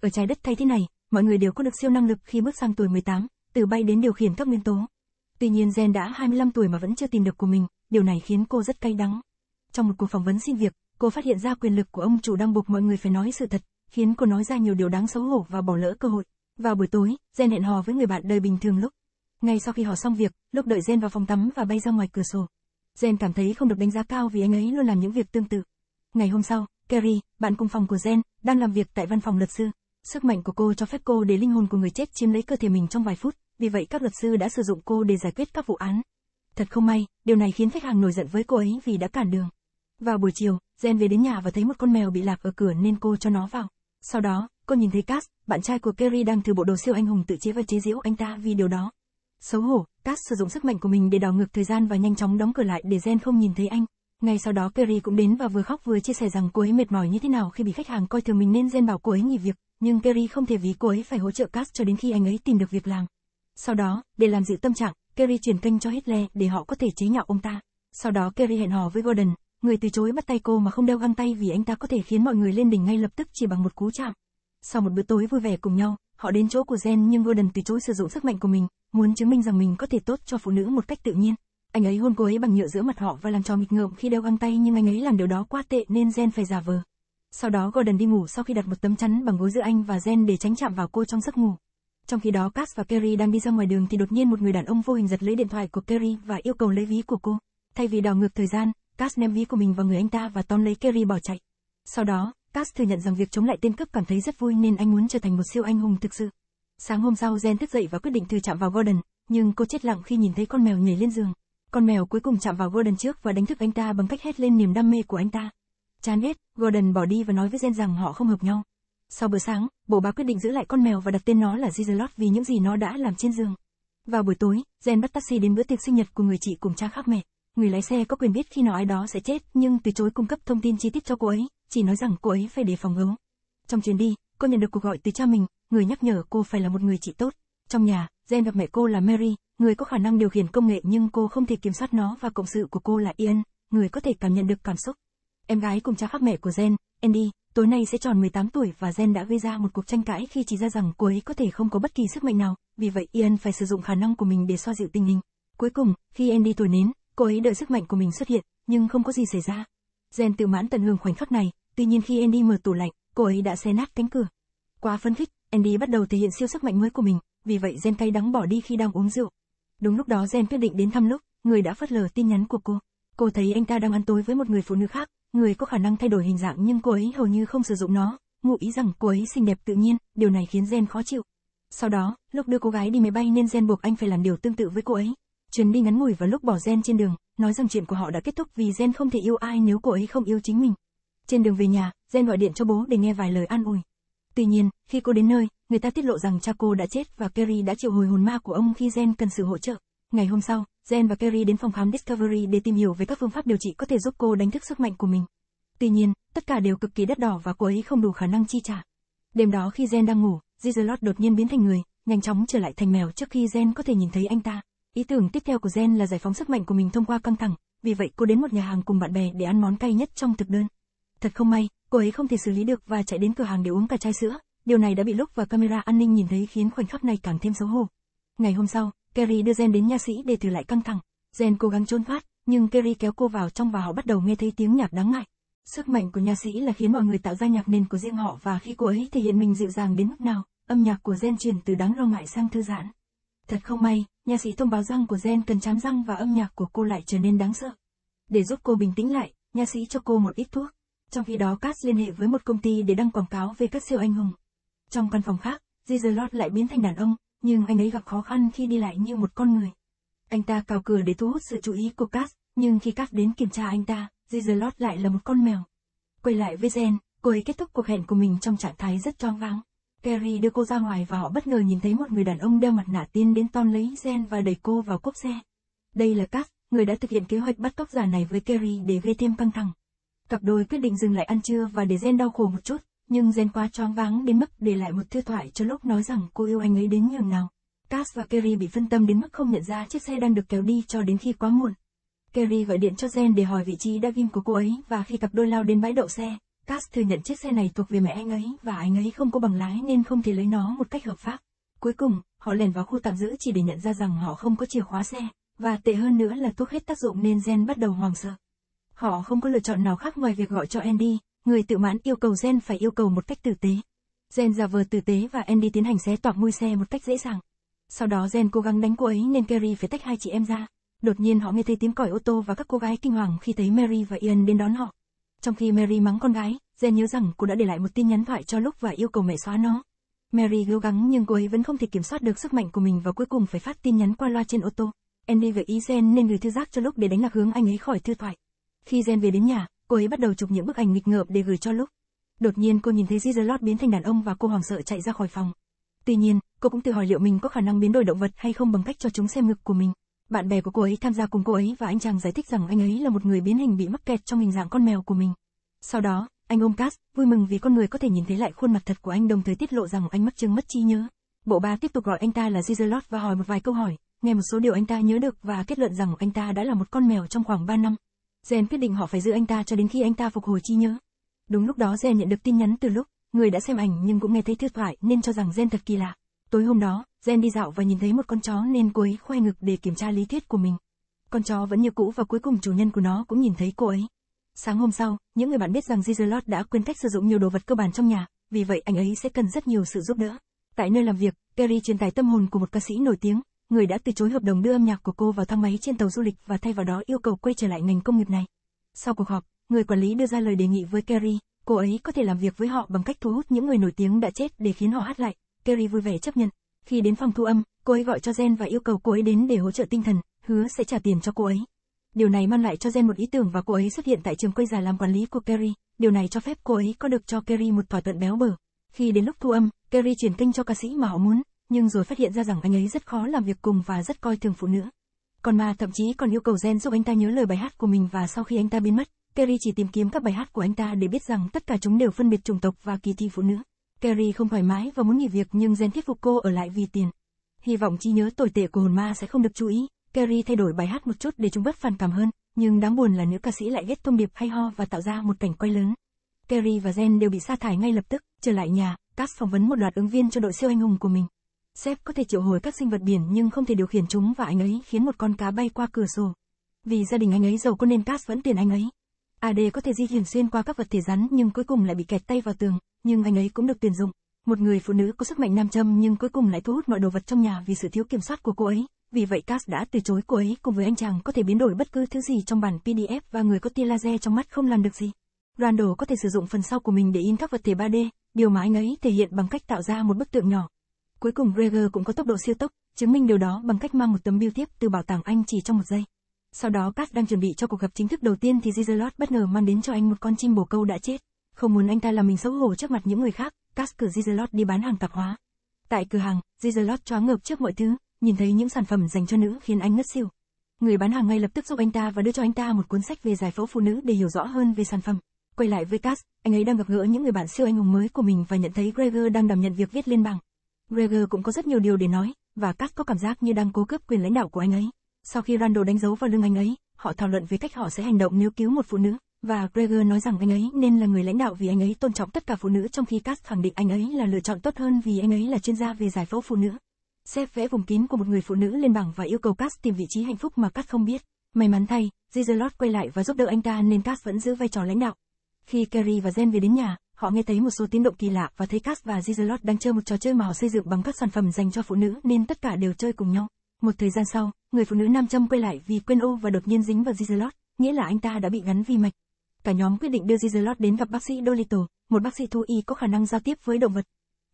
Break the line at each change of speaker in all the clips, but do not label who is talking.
Ở trái đất thay thế này, mọi người đều có được siêu năng lực khi bước sang tuổi 18, từ bay đến điều khiển các nguyên tố. Tuy nhiên Jen đã 25 tuổi mà vẫn chưa tìm được của mình, điều này khiến cô rất cay đắng. Trong một cuộc phỏng vấn xin việc, cô phát hiện ra quyền lực của ông chủ đang buộc mọi người phải nói sự thật, khiến cô nói ra nhiều điều đáng xấu hổ và bỏ lỡ cơ hội. Vào buổi tối, Jen hẹn hò với người bạn đời bình thường lúc. Ngay sau khi họ xong việc, lúc đợi Jen vào phòng tắm và bay ra ngoài cửa sổ. Jen cảm thấy không được đánh giá cao vì anh ấy luôn làm những việc tương tự. Ngày hôm sau, Kerry, bạn cùng phòng của Jen, đang làm việc tại văn phòng luật sư, Sức mạnh của cô cho phép cô để linh hồn của người chết chiếm lấy cơ thể mình trong vài phút, vì vậy các luật sư đã sử dụng cô để giải quyết các vụ án. Thật không may, điều này khiến khách hàng nổi giận với cô ấy vì đã cản đường. Vào buổi chiều, Jen về đến nhà và thấy một con mèo bị lạc ở cửa nên cô cho nó vào. Sau đó, cô nhìn thấy Cass, bạn trai của Kerry đang thử bộ đồ siêu anh hùng tự chế và chế giễu anh ta vì điều đó. Xấu hổ, Cass sử dụng sức mạnh của mình để đảo ngược thời gian và nhanh chóng đóng cửa lại để Jen không nhìn thấy anh. Ngay sau đó Perry cũng đến và vừa khóc vừa chia sẻ rằng cô ấy mệt mỏi như thế nào khi bị khách hàng coi thường mình nên Jen bảo cô ấy nghỉ việc, nhưng Perry không thể vì cô ấy phải hỗ trợ Cass cho đến khi anh ấy tìm được việc làm. Sau đó, để làm dịu tâm trạng, Kerry chuyển kênh cho Hitler để họ có thể chế nhạo ông ta. Sau đó Kerry hẹn hò với Gordon, người từ chối bắt tay cô mà không đeo găng tay vì anh ta có thể khiến mọi người lên đỉnh ngay lập tức chỉ bằng một cú chạm. Sau một bữa tối vui vẻ cùng nhau, họ đến chỗ của Jen nhưng Gordon từ chối sử dụng sức mạnh của mình, muốn chứng minh rằng mình có thể tốt cho phụ nữ một cách tự nhiên. Anh ấy hôn cô ấy bằng nhựa giữa mặt họ và làm trò nghịch ngợm khi đeo găng tay nhưng anh ấy làm điều đó quá tệ nên Jen phải giả vờ. Sau đó Gordon đi ngủ sau khi đặt một tấm chắn bằng gối giữa anh và Jen để tránh chạm vào cô trong giấc ngủ. Trong khi đó Cass và Kerry đang đi ra ngoài đường thì đột nhiên một người đàn ông vô hình giật lấy điện thoại của Kerry và yêu cầu lấy ví của cô. Thay vì đào ngược thời gian, Cass ném ví của mình vào người anh ta và tóm lấy Kerry bỏ chạy. Sau đó, Cass thừa nhận rằng việc chống lại tên cướp cảm thấy rất vui nên anh muốn trở thành một siêu anh hùng thực sự. Sáng hôm sau Jen thức dậy và quyết định thử chạm vào Gordon, nhưng cô chết lặng khi nhìn thấy con mèo nhảy lên giường. Con mèo cuối cùng chạm vào Gordon trước và đánh thức anh ta bằng cách hét lên niềm đam mê của anh ta. Chán ghét, Gordon bỏ đi và nói với Jen rằng họ không hợp nhau. Sau bữa sáng, bổ bà quyết định giữ lại con mèo và đặt tên nó là Gizelot vì những gì nó đã làm trên giường. Vào buổi tối, Jen bắt taxi đến bữa tiệc sinh nhật của người chị cùng cha khác mẹ. Người lái xe có quyền biết khi nào ai đó sẽ chết nhưng từ chối cung cấp thông tin chi tiết cho cô ấy, chỉ nói rằng cô ấy phải đề phòng gấu. Trong chuyến đi, cô nhận được cuộc gọi từ cha mình, người nhắc nhở cô phải là một người chị tốt. Trong nhà, Jen gặp mẹ cô là Mary, người có khả năng điều khiển công nghệ nhưng cô không thể kiểm soát nó và cộng sự của cô là Ian, người có thể cảm nhận được cảm xúc. Em gái cùng cha khác mẹ của Jen, Andy, tối nay sẽ tròn 18 tuổi và Jen đã gây ra một cuộc tranh cãi khi chỉ ra rằng cô ấy có thể không có bất kỳ sức mạnh nào, vì vậy Ian phải sử dụng khả năng của mình để xoa dịu tình hình. Cuối cùng, khi Andy tuổi nến, cô ấy đợi sức mạnh của mình xuất hiện, nhưng không có gì xảy ra. Jen tự mãn tận hưởng khoảnh khắc này, tuy nhiên khi Andy mở tủ lạnh, cô ấy đã xé nát cánh cửa. Quá phân khích, Andy bắt đầu thể hiện siêu sức mạnh mới của mình, vì vậy Gen cay đắng bỏ đi khi đang uống rượu. Đúng lúc đó Gen quyết định đến thăm lúc, người đã phớt lờ tin nhắn của cô. Cô thấy anh ta đang ăn tối với một người phụ nữ khác, người có khả năng thay đổi hình dạng nhưng cô ấy hầu như không sử dụng nó, ngụ ý rằng cô ấy xinh đẹp tự nhiên, điều này khiến Gen khó chịu. Sau đó, lúc đưa cô gái đi máy bay nên Gen buộc anh phải làm điều tương tự với cô ấy. Chuyến đi ngắn ngủi và lúc bỏ Gen trên đường, nói rằng chuyện của họ đã kết thúc vì Gen không thể yêu ai nếu cô ấy không yêu chính mình. Trên đường về nhà, Gen gọi điện cho bố để nghe vài lời an ủi. Tuy nhiên, khi cô đến nơi, người ta tiết lộ rằng cha cô đã chết và Kerry đã triệu hồi hồn ma của ông khi Jen cần sự hỗ trợ. Ngày hôm sau, Jen và Kerry đến phòng khám Discovery để tìm hiểu về các phương pháp điều trị có thể giúp cô đánh thức sức mạnh của mình. Tuy nhiên, tất cả đều cực kỳ đắt đỏ và cô ấy không đủ khả năng chi trả. Đêm đó khi Jen đang ngủ, Gizelot đột nhiên biến thành người, nhanh chóng trở lại thành mèo trước khi Jen có thể nhìn thấy anh ta. Ý tưởng tiếp theo của Jen là giải phóng sức mạnh của mình thông qua căng thẳng, vì vậy cô đến một nhà hàng cùng bạn bè để ăn món cay nhất trong thực đơn. Thật không may, cô ấy không thể xử lý được và chạy đến cửa hàng để uống cả chai sữa. Điều này đã bị lúc và camera an ninh nhìn thấy khiến khoảnh khắc này càng thêm xấu hổ. Ngày hôm sau, Kerry đưa Jen đến nha sĩ để thử lại căng thẳng. Jen cố gắng trốn thoát, nhưng Kerry kéo cô vào trong và họ bắt đầu nghe thấy tiếng nhạc đáng ngại. Sức mạnh của nha sĩ là khiến mọi người tạo ra nhạc nền của riêng họ và khi cô ấy thể hiện mình dịu dàng đến mức nào, âm nhạc của Jen chuyển từ đáng lo ngại sang thư giãn. Thật không may, nha sĩ thông báo răng của Jen cần chám răng và âm nhạc của cô lại trở nên đáng sợ. Để giúp cô bình tĩnh lại, nha sĩ cho cô một ít thuốc. Trong khi đó Cass liên hệ với một công ty để đăng quảng cáo về các siêu anh hùng. Trong căn phòng khác, Gizelot lại biến thành đàn ông, nhưng anh ấy gặp khó khăn khi đi lại như một con người. Anh ta cào cửa để thu hút sự chú ý của Cass, nhưng khi Cass đến kiểm tra anh ta, Gizelot lại là một con mèo. Quay lại với Jen, cô ấy kết thúc cuộc hẹn của mình trong trạng thái rất choáng váng. Gary đưa cô ra ngoài và họ bất ngờ nhìn thấy một người đàn ông đeo mặt nạ tiên đến tóm lấy Jen và đẩy cô vào cốp xe. Đây là Cass, người đã thực hiện kế hoạch bắt cóc giả này với Gary để gây thêm căng thẳng. Cặp đôi quyết định dừng lại ăn trưa và để Jen đau khổ một chút, nhưng Jen quá choáng váng đến mức để lại một thư thoại cho lúc nói rằng cô yêu anh ấy đến nhường nào. Cass và Kerry bị phân tâm đến mức không nhận ra chiếc xe đang được kéo đi cho đến khi quá muộn. Kerry gọi điện cho Jen để hỏi vị trí đã ghim của cô ấy và khi cặp đôi lao đến bãi đậu xe, Cass thừa nhận chiếc xe này thuộc về mẹ anh ấy và anh ấy không có bằng lái nên không thể lấy nó một cách hợp pháp. Cuối cùng, họ lẻn vào khu tạm giữ chỉ để nhận ra rằng họ không có chìa khóa xe, và tệ hơn nữa là thuốc hết tác dụng nên Jen bắt đầu hoảng sợ. Họ không có lựa chọn nào khác ngoài việc gọi cho Andy, người tự mãn yêu cầu Jen phải yêu cầu một cách tử tế. Jen giả vờ tử tế và Andy tiến hành xé toạc môi xe một cách dễ dàng. Sau đó Jen cố gắng đánh cô ấy nên Kerry phải tách hai chị em ra. Đột nhiên họ nghe thấy tiếng còi ô tô và các cô gái kinh hoàng khi thấy Mary và Ian đến đón họ. Trong khi Mary mắng con gái, Jen nhớ rằng cô đã để lại một tin nhắn thoại cho lúc và yêu cầu mẹ xóa nó. Mary cố gắng nhưng cô ấy vẫn không thể kiểm soát được sức mạnh của mình và cuối cùng phải phát tin nhắn qua loa trên ô tô. Andy gợi ý Jen nên gửi thư giác cho lúc để đánh lạc hướng anh ấy khỏi thư thoại. Khi Jen về đến nhà, cô ấy bắt đầu chụp những bức ảnh nghịch ngợm để gửi cho Luke. Đột nhiên cô nhìn thấy Gizelot biến thành đàn ông và cô hoảng sợ chạy ra khỏi phòng. Tuy nhiên, cô cũng tự hỏi liệu mình có khả năng biến đổi động vật hay không bằng cách cho chúng xem ngực của mình. Bạn bè của cô ấy tham gia cùng cô ấy và anh chàng giải thích rằng anh ấy là một người biến hình bị mắc kẹt trong hình dạng con mèo của mình. Sau đó, anh ôm Cass, vui mừng vì con người có thể nhìn thấy lại khuôn mặt thật của anh đồng thời tiết lộ rằng anh mắc chứng mất trí nhớ. Bộ ba tiếp tục gọi anh ta là Gizelot và hỏi một vài câu hỏi, nghe một số điều anh ta nhớ được và kết luận rằng anh ta đã là một con mèo trong khoảng 3 năm. Gen quyết định họ phải giữ anh ta cho đến khi anh ta phục hồi trí nhớ. Đúng lúc đó Gen nhận được tin nhắn từ lúc, người đã xem ảnh nhưng cũng nghe thấy thư thoại nên cho rằng Gen thật kỳ lạ. Tối hôm đó, Gen đi dạo và nhìn thấy một con chó nên cô ấy khoe ngực để kiểm tra lý thuyết của mình. Con chó vẫn như cũ và cuối cùng chủ nhân của nó cũng nhìn thấy cô ấy. Sáng hôm sau, những người bạn biết rằng Gizelot đã quên cách sử dụng nhiều đồ vật cơ bản trong nhà, vì vậy anh ấy sẽ cần rất nhiều sự giúp đỡ. Tại nơi làm việc, Perry truyền tải tâm hồn của một ca sĩ nổi tiếng, người đã từ chối hợp đồng đưa âm nhạc của cô vào thang máy trên tàu du lịch và thay vào đó yêu cầu quay trở lại ngành công nghiệp này. Sau cuộc họp, người quản lý đưa ra lời đề nghị với Kerry, cô ấy có thể làm việc với họ bằng cách thu hút những người nổi tiếng đã chết để khiến họ hát lại. Kerry vui vẻ chấp nhận. Khi đến phòng thu âm, cô ấy gọi cho Jen và yêu cầu cô ấy đến để hỗ trợ tinh thần, hứa sẽ trả tiền cho cô ấy. Điều này mang lại cho Jen một ý tưởng và cô ấy xuất hiện tại trường quay già làm quản lý của Kerry. Điều này cho phép cô ấy có được cho Kerry một thỏa thuận béo bở. Khi đến lúc thu âm, Kerry chuyển kênh cho ca sĩ mà họ muốn, nhưng rồi phát hiện ra rằng anh ấy rất khó làm việc cùng và rất coi thường phụ nữ. Còn ma thậm chí còn yêu cầu Gen giúp anh ta nhớ lời bài hát của mình và sau khi anh ta biến mất, Kerry chỉ tìm kiếm các bài hát của anh ta để biết rằng tất cả chúng đều phân biệt chủng tộc và kỳ thị phụ nữ. Kerry không thoải mái và muốn nghỉ việc nhưng Gen thuyết phục cô ở lại vì tiền. Hy vọng trí nhớ tồi tệ của hồn ma sẽ không được chú ý, Kerry thay đổi bài hát một chút để chúng bớt phản cảm hơn, nhưng đáng buồn là nữ ca sĩ lại ghét thông điệp hay ho và tạo ra một cảnh quay lớn. Kerry và gen đều bị sa thải ngay lập tức, trở lại nhà, Cass phỏng vấn một loạt ứng viên cho đội siêu anh hùng của mình. Sếp có thể triệu hồi các sinh vật biển nhưng không thể điều khiển chúng và anh ấy khiến một con cá bay qua cửa sổ. Vì gia đình anh ấy giàu có nên Cass vẫn tiền anh ấy. AD có thể di chuyển xuyên qua các vật thể rắn nhưng cuối cùng lại bị kẹt tay vào tường, nhưng anh ấy cũng được tuyển dụng. Một người phụ nữ có sức mạnh nam châm nhưng cuối cùng lại thu hút mọi đồ vật trong nhà vì sự thiếu kiểm soát của cô ấy. Vì vậy Cass đã từ chối cô ấy cùng với anh chàng có thể biến đổi bất cứ thứ gì trong bản PDF và người có tia laser trong mắt không làm được gì. Randall có thể sử dụng phần sau của mình để in các vật thể 3D, điều mà anh ấy thể hiện bằng cách tạo ra một bức tượng nhỏ, Cuối cùng Gregor cũng có tốc độ siêu tốc, chứng minh điều đó bằng cách mang một tấm bưu thiếp từ bảo tàng Anh chỉ trong một giây. Sau đó Kat đang chuẩn bị cho cuộc gặp chính thức đầu tiên thì Gizelot bất ngờ mang đến cho anh một con chim bồ câu đã chết. Không muốn anh ta làm mình xấu hổ trước mặt những người khác, Kat cử Gizelot đi bán hàng tạp hóa. Tại cửa hàng, Gizelot choáng ngợp trước mọi thứ, nhìn thấy những sản phẩm dành cho nữ khiến anh ngất xỉu. Người bán hàng ngay lập tức giúp anh ta và đưa cho anh ta một cuốn sách về giải phẫu phụ nữ để hiểu rõ hơn về sản phẩm. Quay lại với Cass, anh ấy đang gặp gỡ những người bạn siêu anh hùng mới của mình và nhận thấy Gregor đang đảm nhận việc viết liên bằng Gregor cũng có rất nhiều điều để nói, và Cass có cảm giác như đang cố cướp quyền lãnh đạo của anh ấy. Sau khi Randall đánh dấu vào lưng anh ấy, họ thảo luận về cách họ sẽ hành động nếu cứu một phụ nữ, và Gregor nói rằng anh ấy nên là người lãnh đạo vì anh ấy tôn trọng tất cả phụ nữ trong khi Cass khẳng định anh ấy là lựa chọn tốt hơn vì anh ấy là chuyên gia về giải phẫu phụ nữ. Sếp vẽ vùng kín của một người phụ nữ lên bảng và yêu cầu Cass tìm vị trí hạnh phúc mà Cass không biết. May mắn thay, Gizelot quay lại và giúp đỡ anh ta nên Cass vẫn giữ vai trò lãnh đạo. Khi Kerry và Jen về đến nhà, họ nghe thấy một số tiếng động kỳ lạ và thấy Cass và Gizelot đang chơi một trò chơi mà họ xây dựng bằng các sản phẩm dành cho phụ nữ nên tất cả đều chơi cùng nhau. Một thời gian sau, người phụ nữ nam châm quay lại vì quên ô và đột nhiên dính vào Gizelot, nghĩa là anh ta đã bị gắn vi mạch. Cả nhóm quyết định đưa Gizelot đến gặp bác sĩ Dolittle, một bác sĩ thú y có khả năng giao tiếp với động vật.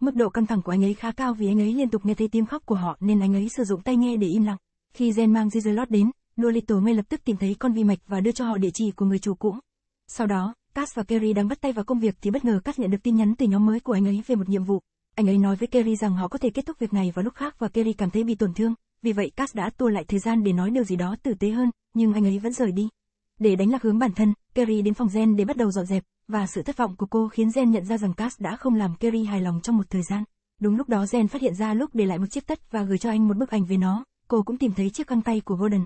Mức độ căng thẳng của anh ấy khá cao vì anh ấy liên tục nghe thấy tiếng khóc của họ nên anh ấy sử dụng tai nghe để im lặng. Khi Gen mang Gizelot đến, Dolittle ngay lập tức tìm thấy con vi mạch và đưa cho họ địa chỉ của người chủ cũ. Sau đó, Cass và Kerry đang bắt tay vào công việc thì bất ngờ Cass nhận được tin nhắn từ nhóm mới của anh ấy về một nhiệm vụ. Anh ấy nói với Kerry rằng họ có thể kết thúc việc này vào lúc khác và Kerry cảm thấy bị tổn thương, vì vậy Cass đã tua lại thời gian để nói điều gì đó tử tế hơn, nhưng anh ấy vẫn rời đi. Để đánh lạc hướng bản thân, Kerry đến phòng Jen để bắt đầu dọn dẹp, và sự thất vọng của cô khiến Jen nhận ra rằng Cass đã không làm Kerry hài lòng trong một thời gian. Đúng lúc đó Jen phát hiện ra lúc để lại một chiếc tất và gửi cho anh một bức ảnh về nó, cô cũng tìm thấy chiếc găng tay của Gordon,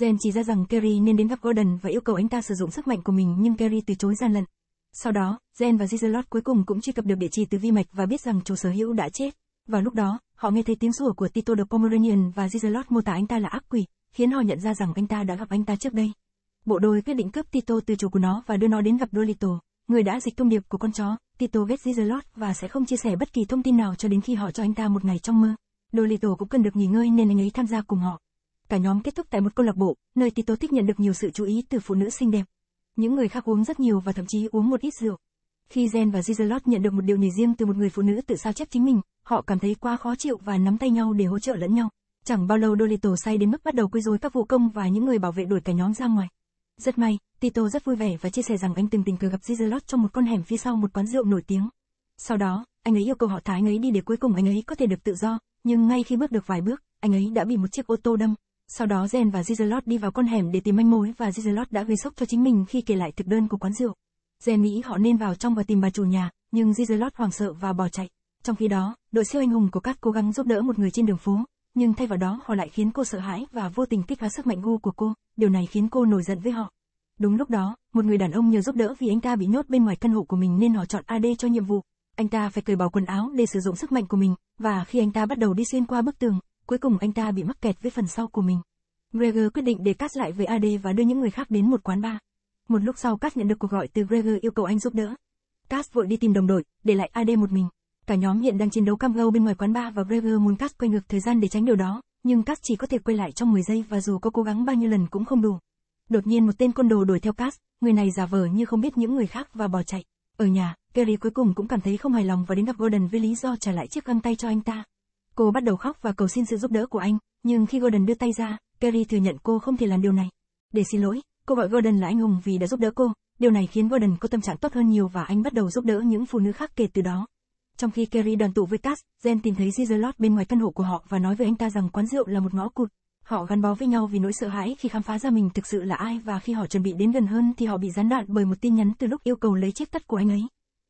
Jen chỉ ra rằng Kerry nên đến gặp Gordon và yêu cầu anh ta sử dụng sức mạnh của mình nhưng Kerry từ chối gian lận. Sau đó, Jen và Gizelot cuối cùng cũng truy cập được địa chỉ từ vi mạch và biết rằng chủ sở hữu đã chết. Vào lúc đó, họ nghe thấy tiếng sủa của Tito the Pomeranian và Gizelot mô tả anh ta là ác quỷ, khiến họ nhận ra rằng anh ta đã gặp anh ta trước đây. Bộ đôi quyết định cướp Tito từ chủ của nó và đưa nó đến gặp Dolito, người đã dịch thông điệp của con chó. Tito ghét Gizelot và sẽ không chia sẻ bất kỳ thông tin nào cho đến khi họ cho anh ta một ngày trong mơ. Dolito cũng cần được nghỉ ngơi nên anh ấy tham gia cùng họ. Cả nhóm kết thúc tại một câu lạc bộ, nơi Tito thích nhận được nhiều sự chú ý từ phụ nữ xinh đẹp. Những người khác uống rất nhiều và thậm chí uống một ít rượu. Khi Jen và Gizelot nhận được một điều nhỉ riêng từ một người phụ nữ tự sao chép chính mình, họ cảm thấy quá khó chịu và nắm tay nhau để hỗ trợ lẫn nhau. Chẳng bao lâu Dolito say đến mức bắt đầu quấy rối các vụ công và những người bảo vệ đuổi cả nhóm ra ngoài. Rất may, Tito rất vui vẻ và chia sẻ rằng anh từng tình cờ gặp Gizelot trong một con hẻm phía sau một quán rượu nổi tiếng. Sau đó, anh ấy yêu cầu họ thả anh ấy đi để cuối cùng anh ấy có thể được tự do, nhưng ngay khi bước được vài bước, anh ấy đã bị một chiếc ô tô đâm. Sau đó Jen và Gizelot đi vào con hẻm để tìm manh mối và Gizelot đã gây sốc cho chính mình khi kể lại thực đơn của quán rượu. Jen nghĩ họ nên vào trong và tìm bà chủ nhà, nhưng Gizelot hoảng sợ và bỏ chạy. Trong khi đó, đội siêu anh hùng của các cố gắng giúp đỡ một người trên đường phố, nhưng thay vào đó họ lại khiến cô sợ hãi và vô tình kích phá sức mạnh gu của cô, điều này khiến cô nổi giận với họ. Đúng lúc đó, một người đàn ông nhờ giúp đỡ vì anh ta bị nhốt bên ngoài căn hộ của mình nên họ chọn AD cho nhiệm vụ. Anh ta phải cởi bỏ quần áo để sử dụng sức mạnh của mình, và khi anh ta bắt đầu đi xuyên qua bức tường, cuối cùng anh ta bị mắc kẹt với phần sau của mình. Gregor quyết định để Cass lại với AD và đưa những người khác đến một quán bar. Một lúc sau Cass nhận được cuộc gọi từ Gregor yêu cầu anh giúp đỡ. Cass vội đi tìm đồng đội, để lại AD một mình. Cả nhóm hiện đang chiến đấu cam go bên ngoài quán bar và Gregor muốn Cass quay ngược thời gian để tránh điều đó, nhưng Cass chỉ có thể quay lại trong 10 giây và dù có cố gắng bao nhiêu lần cũng không đủ. Đột nhiên một tên côn đồ đuổi theo Cass, người này giả vờ như không biết những người khác và bỏ chạy. Ở nhà, Gary cuối cùng cũng cảm thấy không hài lòng và đến gặp Gordon với lý do trả lại chiếc găng tay cho anh ta. Cô bắt đầu khóc và cầu xin sự giúp đỡ của anh, nhưng khi Gordon đưa tay ra, Perry thừa nhận cô không thể làm điều này. Để xin lỗi, cô gọi Gordon là anh hùng vì đã giúp đỡ cô. Điều này khiến Gordon có tâm trạng tốt hơn nhiều và anh bắt đầu giúp đỡ những phụ nữ khác kể từ đó. Trong khi Kerry đoàn tụ với Cass, Jen tìm thấy Gizelot bên ngoài căn hộ của họ và nói với anh ta rằng quán rượu là một ngõ cụt. Họ gắn bó với nhau vì nỗi sợ hãi khi khám phá ra mình thực sự là ai và khi họ chuẩn bị đến gần hơn thì họ bị gián đoạn bởi một tin nhắn từ lúc yêu cầu lấy chiếc tắt của anh ấy.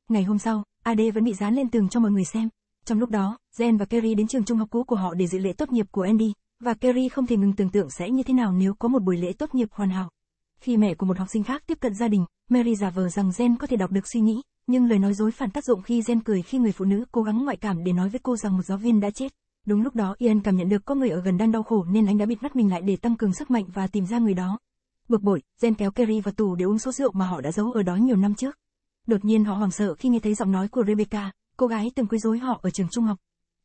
Ngày hôm sau, AD vẫn bị dán lên tường cho mọi người xem, trong lúc đó, Jen và Kerry đến trường trung học cũ của họ để dự lễ tốt nghiệp của Andy, và Kerry không thể ngừng tưởng tượng sẽ như thế nào nếu có một buổi lễ tốt nghiệp hoàn hảo. Khi mẹ của một học sinh khác tiếp cận gia đình, Mary giả vờ rằng Jen có thể đọc được suy nghĩ, nhưng lời nói dối phản tác dụng khi Jen cười khi người phụ nữ cố gắng ngoại cảm để nói với cô rằng một giáo viên đã chết. Đúng lúc đó Ian cảm nhận được có người ở gần đang đau khổ nên anh đã bịt mắt mình lại để tăng cường sức mạnh và tìm ra người đó. Bực bội, Jen kéo Kerry vào tù để uống số rượu mà họ đã giấu ở đó nhiều năm trước. Đột nhiên họ hoảng sợ khi nghe thấy giọng nói của Rebecca, Cô gái từng quấy rối họ ở trường trung học.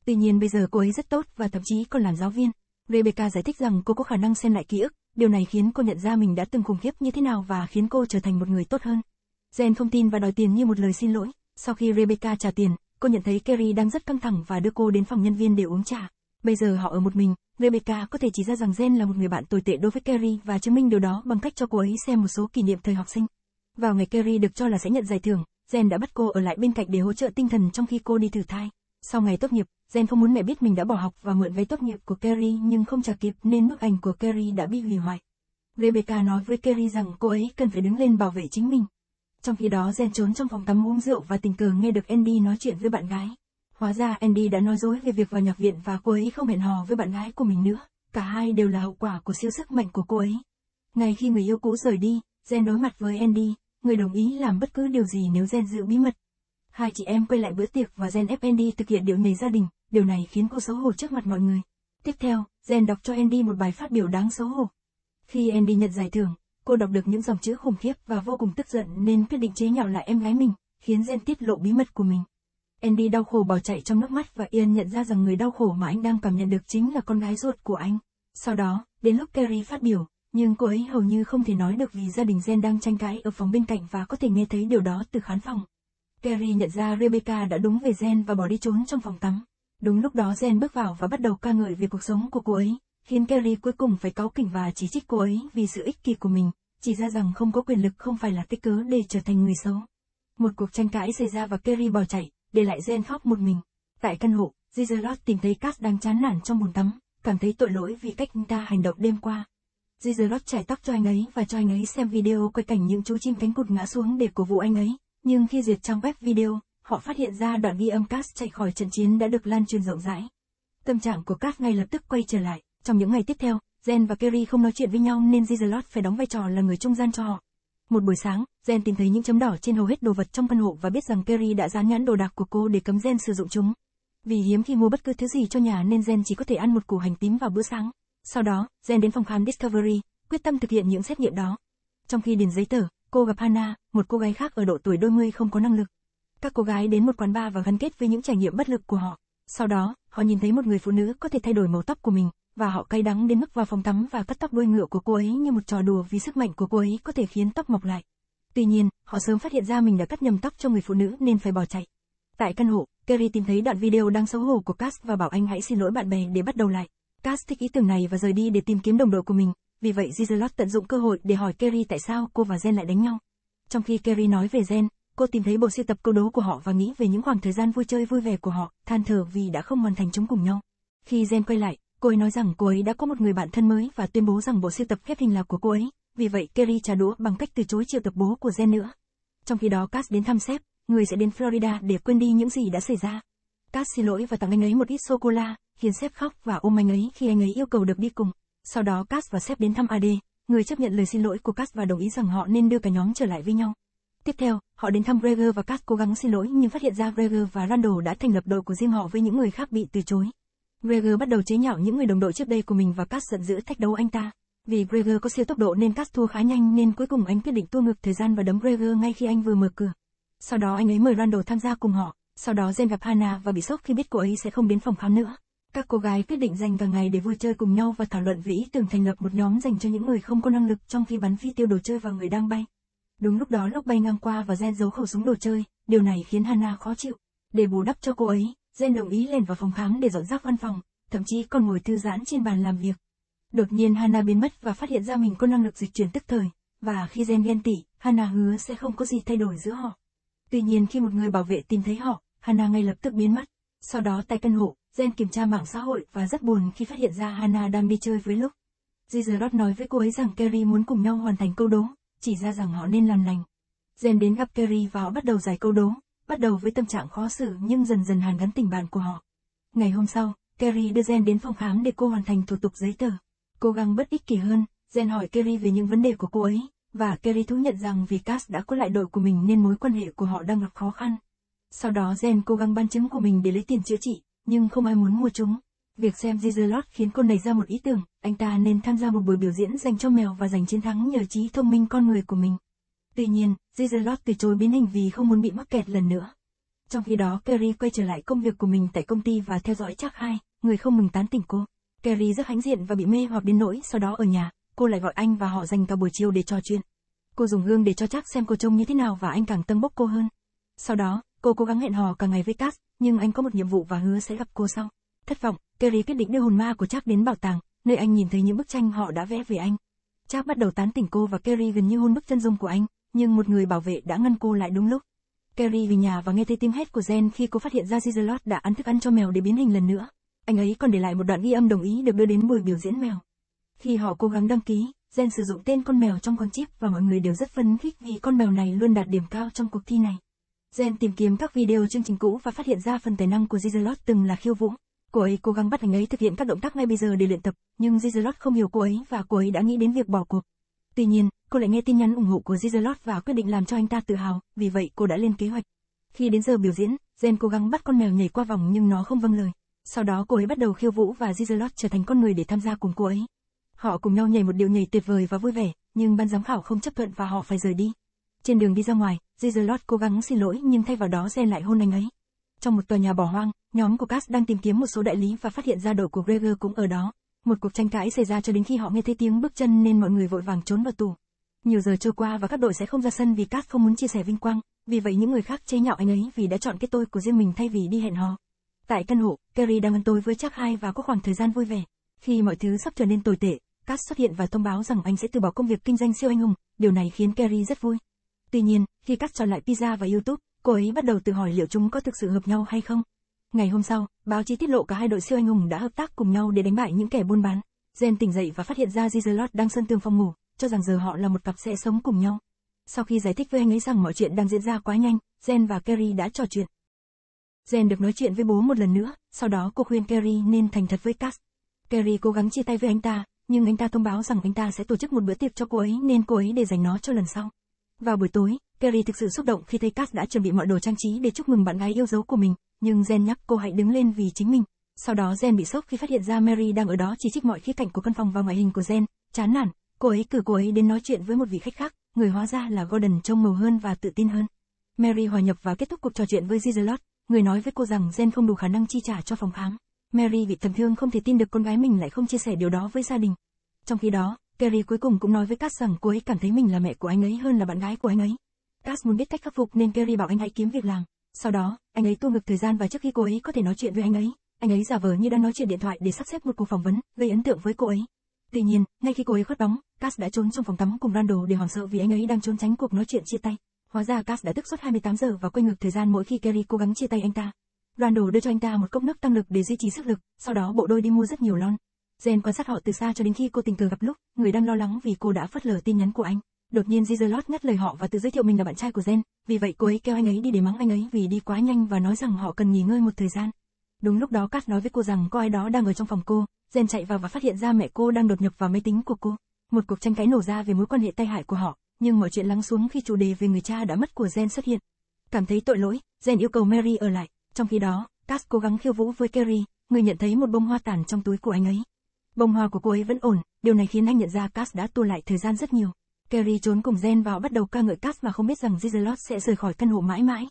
Tuy nhiên bây giờ cô ấy rất tốt và thậm chí còn làm giáo viên. Rebecca giải thích rằng cô có khả năng xem lại ký ức, điều này khiến cô nhận ra mình đã từng khủng khiếp như thế nào và khiến cô trở thành một người tốt hơn. Jen không tin và đòi tiền như một lời xin lỗi. Sau khi Rebecca trả tiền, cô nhận thấy Kerry đang rất căng thẳng và đưa cô đến phòng nhân viên để uống trà. Bây giờ họ ở một mình, Rebecca có thể chỉ ra rằng Jen là một người bạn tồi tệ đối với Kerry và chứng minh điều đó bằng cách cho cô ấy xem một số kỷ niệm thời học sinh. Vào ngày Kerry được cho là sẽ nhận giải thưởng, Jen đã bắt cô ở lại bên cạnh để hỗ trợ tinh thần trong khi cô đi thử thai. Sau ngày tốt nghiệp, Jen không muốn mẹ biết mình đã bỏ học và mượn váy tốt nghiệp của Kerry nhưng không trả kịp nên bức ảnh của Kerry đã bị hủy hoại. Rebecca nói với Kerry rằng cô ấy cần phải đứng lên bảo vệ chính mình. Trong khi đó Jen trốn trong phòng tắm uống rượu và tình cờ nghe được Andy nói chuyện với bạn gái. Hóa ra Andy đã nói dối về việc vào nhập viện và cô ấy không hẹn hò với bạn gái của mình nữa. Cả hai đều là hậu quả của siêu sức mạnh của cô ấy. Ngay khi người yêu cũ rời đi, Jen đối mặt với Andy, người đồng ý làm bất cứ điều gì nếu Gen giữ bí mật. Hai chị em quay lại bữa tiệc và Gen ép Andy thực hiện điều này gia đình, điều này khiến cô xấu hổ trước mặt mọi người. Tiếp theo, Gen đọc cho Andy một bài phát biểu đáng xấu hổ. Khi Andy nhận giải thưởng, cô đọc được những dòng chữ khủng khiếp và vô cùng tức giận nên quyết định chế nhạo lại em gái mình, khiến Gen tiết lộ bí mật của mình. Andy đau khổ bỏ chạy trong nước mắt và Ian nhận ra rằng người đau khổ mà anh đang cảm nhận được chính là con gái ruột của anh. Sau đó, đến lúc Kerry phát biểu, nhưng cô ấy hầu như không thể nói được vì gia đình Jen đang tranh cãi ở phòng bên cạnh và có thể nghe thấy điều đó từ khán phòng. Terry nhận ra Rebecca đã đúng về Jen và bỏ đi trốn trong phòng tắm. Đúng lúc đó Jen bước vào và bắt đầu ca ngợi về cuộc sống của cô ấy, khiến Terry cuối cùng phải cáu kỉnh và chỉ trích cô ấy vì sự ích kỷ của mình, chỉ ra rằng không có quyền lực không phải là tích cớ để trở thành người xấu. Một cuộc tranh cãi xảy ra và Terry bỏ chạy, để lại Jen khóc một mình. Tại căn hộ, Gizelot tìm thấy Cass đang chán nản trong bồn tắm, cảm thấy tội lỗi vì cách anh ta hành động đêm qua, Ginger Ross chải tóc cho anh ấy và cho anh ấy xem video quay cảnh những chú chim cánh cụt ngã xuống để cổ vũ anh ấy. Nhưng khi duyệt trang web video, họ phát hiện ra đoạn ghi âm Cass chạy khỏi trận chiến đã được lan truyền rộng rãi. Tâm trạng của Cass ngay lập tức quay trở lại. Trong những ngày tiếp theo, Jen và Kerry không nói chuyện với nhau nên Ginger phải đóng vai trò là người trung gian cho họ. Một buổi sáng, Jen tìm thấy những chấm đỏ trên hầu hết đồ vật trong căn hộ và biết rằng Kerry đã dán nhãn đồ đạc của cô để cấm Jen sử dụng chúng. Vì hiếm khi mua bất cứ thứ gì cho nhà nên Jen chỉ có thể ăn một củ hành tím vào bữa sáng. Sau đó, Jen đến phòng khám Discovery, quyết tâm thực hiện những xét nghiệm đó. Trong khi điền giấy tờ, cô gặp Hana, một cô gái khác ở độ tuổi đôi mươi không có năng lực. Các cô gái đến một quán bar và gắn kết với những trải nghiệm bất lực của họ. Sau đó, họ nhìn thấy một người phụ nữ có thể thay đổi màu tóc của mình, và họ cay đắng đến mức vào phòng tắm và cắt tóc đuôi ngựa của cô ấy như một trò đùa vì sức mạnh của cô ấy có thể khiến tóc mọc lại. Tuy nhiên, họ sớm phát hiện ra mình đã cắt nhầm tóc cho người phụ nữ nên phải bỏ chạy. Tại căn hộ, Kerry tìm thấy đoạn video đang xấu hổ của Cass và bảo anh hãy xin lỗi bạn bè để bắt đầu lại. Cass thích ý tưởng này và rời đi để tìm kiếm đồng đội của mình, vì vậy Gizelot tận dụng cơ hội để hỏi Kerry tại sao cô và Jen lại đánh nhau. Trong khi Kerry nói về Jen, cô tìm thấy bộ sưu tập câu đố của họ và nghĩ về những khoảng thời gian vui chơi vui vẻ của họ, than thở vì đã không hoàn thành chúng cùng nhau. Khi Jen quay lại, cô ấy nói rằng cô ấy đã có một người bạn thân mới và tuyên bố rằng bộ sưu tập phép hình là của cô ấy, vì vậy Kerry trả đũa bằng cách từ chối triệu tập bố của Jen nữa. Trong khi đó Cass đến thăm sếp, người sẽ đến Florida để quên đi những gì đã xảy ra. Các xin lỗi và tặng anh ấy một ít sô-cô-la, khiến sếp khóc và ôm anh ấy khi anh ấy yêu cầu được đi cùng. Sau đó Cass và sếp đến thăm AD, người chấp nhận lời xin lỗi của Cass và đồng ý rằng họ nên đưa cả nhóm trở lại với nhau. Tiếp theo, họ đến thăm Gregor và Cass cố gắng xin lỗi nhưng phát hiện ra Gregor và Randall đã thành lập đội của riêng họ với những người khác bị từ chối. Gregor bắt đầu chế nhạo những người đồng đội trước đây của mình và Cass giận dữ thách đấu anh ta. Vì Gregor có siêu tốc độ nên Cass thua khá nhanh nên cuối cùng anh quyết định tua ngược thời gian và đấm Gregor ngay khi anh vừa mở cửa. Sau đó anh ấy mời Randall tham gia cùng họ, sau đó Jen gặp Hana và bị sốc khi biết cô ấy sẽ không đến phòng khám nữa. Các cô gái quyết định dành cả ngày để vui chơi cùng nhau và thảo luận vĩ ý tưởng thành lập một nhóm dành cho những người không có năng lực trong khi bắn phi tiêu đồ chơi vào người đang bay. Đúng lúc đó lốc bay ngang qua và Jen giấu khẩu súng đồ chơi, điều này khiến Hana khó chịu. Để bù đắp cho cô ấy, Jen đồng ý lên vào phòng khám để dọn rác văn phòng, thậm chí còn ngồi thư giãn trên bàn làm việc. Đột nhiên Hana biến mất và phát hiện ra mình có năng lực dịch chuyển tức thời, và khi Jen ghen tị, Hana hứa sẽ không có gì thay đổi giữa họ. Tuy nhiên khi một người bảo vệ tìm thấy họ, Hana ngay lập tức biến mất. Sau đó tay căn hộ, Jen kiểm tra mạng xã hội và rất buồn khi phát hiện ra Hana đang đi chơi với lúc. Gizerot nói với cô ấy rằng Kerry muốn cùng nhau hoàn thành câu đố, chỉ ra rằng họ nên làm lành. Jen đến gặp Kerry và họ bắt đầu giải câu đố, bắt đầu với tâm trạng khó xử nhưng dần dần hàn gắn tình bạn của họ. Ngày hôm sau, Kerry đưa Jen đến phòng khám để cô hoàn thành thủ tục giấy tờ. Cố gắng bất ích kỳ hơn, Jen hỏi Kerry về những vấn đề của cô ấy, và Kerry thú nhận rằng vì Cass đã có lại đội của mình nên mối quan hệ của họ đang gặp khó khăn. Sau đó Jen cố gắng bán trứng của mình để lấy tiền chữa trị, nhưng không ai muốn mua chúng. Việc xem Gizelot khiến cô nảy ra một ý tưởng, anh ta nên tham gia một buổi biểu diễn dành cho mèo và giành chiến thắng nhờ trí thông minh con người của mình. Tuy nhiên, Gizelot từ chối biến hình vì không muốn bị mắc kẹt lần nữa. Trong khi đó Kerry quay trở lại công việc của mình tại công ty và theo dõi chắc hai, người không mừng tán tỉnh cô. Kerry rất hãnh diện và bị mê hoặc đến nỗi sau đó ở nhà, cô lại gọi anh và họ dành cả buổi chiều để trò chuyện. Cô dùng gương để cho chắc xem cô trông như thế nào và anh càng tâng bốc cô hơn. Sau đó, Cô cố gắng hẹn hò cả ngày với Cass, nhưng anh có một nhiệm vụ và hứa sẽ gặp cô sau. Thất vọng, Kerry quyết định đưa hồn ma của Jack đến bảo tàng, nơi anh nhìn thấy những bức tranh họ đã vẽ về anh. Jack bắt đầu tán tỉnh cô và Kerry gần như hôn bức chân dung của anh, nhưng một người bảo vệ đã ngăn cô lại đúng lúc. Kerry về nhà và nghe thấy tiếng hét của Jen khi cô phát hiện ra Gizelot đã ăn thức ăn cho mèo để biến hình lần nữa. Anh ấy còn để lại một đoạn ghi âm đồng ý được đưa đến buổi biểu diễn mèo. Khi họ cố gắng đăng ký, Jen sử dụng tên con mèo trong con chip và mọi người đều rất phấn khích vì con mèo này luôn đạt điểm cao trong cuộc thi này. Jen tìm kiếm các video chương trình cũ và phát hiện ra phần tài năng của Zizelot từng là khiêu vũ. Cô ấy cố gắng bắt anh ấy thực hiện các động tác ngay bây giờ để luyện tập, nhưng Zizelot không hiểu cô ấy và cô ấy đã nghĩ đến việc bỏ cuộc. Tuy nhiên, cô lại nghe tin nhắn ủng hộ của Zizelot và quyết định làm cho anh ta tự hào, vì vậy cô đã lên kế hoạch. Khi đến giờ biểu diễn, Jen cố gắng bắt con mèo nhảy qua vòng nhưng nó không vâng lời. Sau đó cô ấy bắt đầu khiêu vũ và Zizelot trở thành con người để tham gia cùng cô ấy. Họ cùng nhau nhảy một điệu nhảy tuyệt vời và vui vẻ, nhưng ban giám khảo không chấp thuận và họ phải rời đi. Trên đường đi ra ngoài, Gizelot cố gắng xin lỗi nhưng thay vào đó Zen lại hôn anh ấy. Trong một tòa nhà bỏ hoang, nhóm của Cass đang tìm kiếm một số đại lý và phát hiện ra đội của Gregor cũng ở đó. Một cuộc tranh cãi xảy ra cho đến khi họ nghe thấy tiếng bước chân nên mọi người vội vàng trốn vào tù. Nhiều giờ trôi qua và các đội sẽ không ra sân vì Cass không muốn chia sẻ vinh quang, vì vậy những người khác chê nhạo anh ấy vì đã chọn cái tôi của riêng mình thay vì đi hẹn hò. Tại căn hộ, Kerry đang ăn tối với Jack hai và có khoảng thời gian vui vẻ. Khi mọi thứ sắp trở nên tồi tệ, Cass xuất hiện và thông báo rằng anh sẽ từ bỏ công việc kinh doanh siêu anh hùng, điều này khiến Kerry rất vui. Tuy nhiên, khi cắt chọn lại pizza và YouTube, cô ấy bắt đầu tự hỏi liệu chúng có thực sự hợp nhau hay không. Ngày hôm sau, báo chí tiết lộ cả hai đội siêu anh hùng đã hợp tác cùng nhau để đánh bại những kẻ buôn bán. Jen tỉnh dậy và phát hiện ra Gizelot đang sơn tường phòng ngủ, cho rằng giờ họ là một cặp sẽ sống cùng nhau. Sau khi giải thích với anh ấy rằng mọi chuyện đang diễn ra quá nhanh, Jen và Kerry đã trò chuyện. Jen được nói chuyện với bố một lần nữa, sau đó cô khuyên Kerry nên thành thật với Cass. Kerry cố gắng chia tay với anh ta, nhưng anh ta thông báo rằng anh ta sẽ tổ chức một bữa tiệc cho cô ấy nên cô ấy để dành nó cho lần sau. Vào buổi tối, Kerry thực sự xúc động khi thấy Cass đã chuẩn bị mọi đồ trang trí để chúc mừng bạn gái yêu dấu của mình, nhưng Jen nhắc cô hãy đứng lên vì chính mình. Sau đó Jen bị sốc khi phát hiện ra Mary đang ở đó chỉ trích mọi khía cạnh của căn phòng và ngoại hình của Jen. Chán nản, cô ấy cử cô ấy đến nói chuyện với một vị khách khác, người hóa ra là Gordon trông màu hơn và tự tin hơn. Mary hòa nhập và kết thúc cuộc trò chuyện với Gizelot, người nói với cô rằng Jen không đủ khả năng chi trả cho phòng khám. Mary bị thầm thương không thể tin được con gái mình lại không chia sẻ điều đó với gia đình. Trong khi đó, Kerry cuối cùng cũng nói với Cass rằng cô ấy cảm thấy mình là mẹ của anh ấy hơn là bạn gái của anh ấy. Cass muốn biết cách khắc phục nên Kerry bảo anh hãy kiếm việc làm. Sau đó, anh ấy tua ngược thời gian và trước khi cô ấy có thể nói chuyện với anh ấy, anh ấy giả vờ như đang nói chuyện điện thoại để sắp xếp một cuộc phỏng vấn, gây ấn tượng với cô ấy. Tuy nhiên, ngay khi cô ấy khuất bóng, Cass đã trốn trong phòng tắm cùng Randall để hoảng sợ vì anh ấy đang trốn tránh cuộc nói chuyện chia tay. Hóa ra Cass đã tức suốt 28 giờ và quay ngược thời gian mỗi khi Kerry cố gắng chia tay anh ta. Randall đưa cho anh ta một cốc nước tăng lực để duy trì sức lực, sau đó bộ đôi đi mua rất nhiều lon, Jen quan sát họ từ xa cho đến khi cô tình cờ gặp lúc, người đang lo lắng vì cô đã phớt lờ tin nhắn của anh. Đột nhiên Gizelot ngắt lời họ và tự giới thiệu mình là bạn trai của Jen, vì vậy cô ấy kêu anh ấy đi để mắng anh ấy vì đi quá nhanh và nói rằng họ cần nghỉ ngơi một thời gian. Đúng lúc đó Kat nói với cô rằng có ai đó đang ở trong phòng cô, Jen chạy vào và phát hiện ra mẹ cô đang đột nhập vào máy tính của cô. Một cuộc tranh cãi nổ ra về mối quan hệ tai hại của họ, nhưng mọi chuyện lắng xuống khi chủ đề về người cha đã mất của Jen xuất hiện. Cảm thấy tội lỗi, Jen yêu cầu Mary ở lại. Trong khi đó, Cass cố gắng khiêu vũ với Kerry, người nhận thấy một bông hoa tàn trong túi của anh ấy. Bông hoa của cô ấy vẫn ổn, điều này khiến anh nhận ra Cass đã tua lại thời gian rất nhiều. Kerry trốn cùng Jen vào bắt đầu ca ngợi Cass mà không biết rằng Gizelot sẽ rời khỏi căn hộ mãi mãi.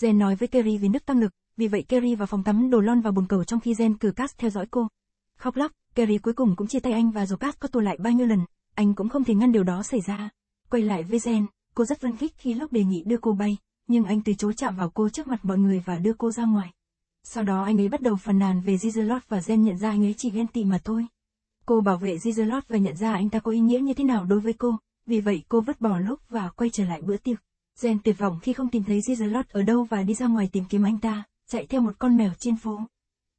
Jen nói với Kerry vì nước tăng lực, vì vậy Kerry vào phòng tắm đồ lon vào bồn cầu trong khi Jen cử Cass theo dõi cô. Khóc lóc, Kerry cuối cùng cũng chia tay anh và dù Cass có tua lại bao nhiêu lần, anh cũng không thể ngăn điều đó xảy ra. Quay lại với Jen, cô rất phấn khích khi lúc đề nghị đưa cô bay, nhưng anh từ chối chạm vào cô trước mặt mọi người và đưa cô ra ngoài. Sau đó anh ấy bắt đầu phàn nàn về Gizelot và Jen nhận ra anh ấy chỉ ghen tị mà thôi. Cô bảo vệ Gizelot và nhận ra anh ta có ý nghĩa như thế nào đối với cô, vì vậy cô vứt bỏ lúc và quay trở lại bữa tiệc. Jen tuyệt vọng khi không tìm thấy Gizelot ở đâu và đi ra ngoài tìm kiếm anh ta, chạy theo một con mèo trên phố.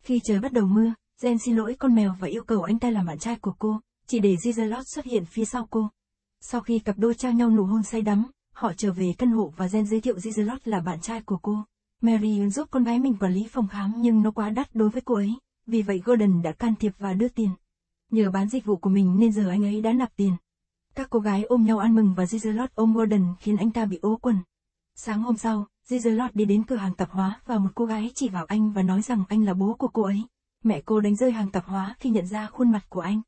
Khi trời bắt đầu mưa, Jen xin lỗi con mèo và yêu cầu anh ta làm bạn trai của cô, chỉ để Gizelot xuất hiện phía sau cô. Sau khi cặp đôi trao nhau nụ hôn say đắm, họ trở về căn hộ và Jen giới thiệu Gizelot là bạn trai của cô. Mary giúp con gái mình quản lý phòng khám nhưng nó quá đắt đối với cô ấy, vì vậy golden đã can thiệp và đưa tiền nhờ bán dịch vụ của mình nên giờ anh ấy đã nạp tiền. Các cô gái ôm nhau ăn mừng và Gizelot ôm Gordon khiến anh ta bị ố quần. Sáng hôm sau, Gizelot đi đến cửa hàng tạp hóa và một cô gái chỉ vào anh và nói rằng anh là bố của cô ấy. Mẹ cô đánh rơi hàng tạp hóa khi nhận ra khuôn mặt của anh.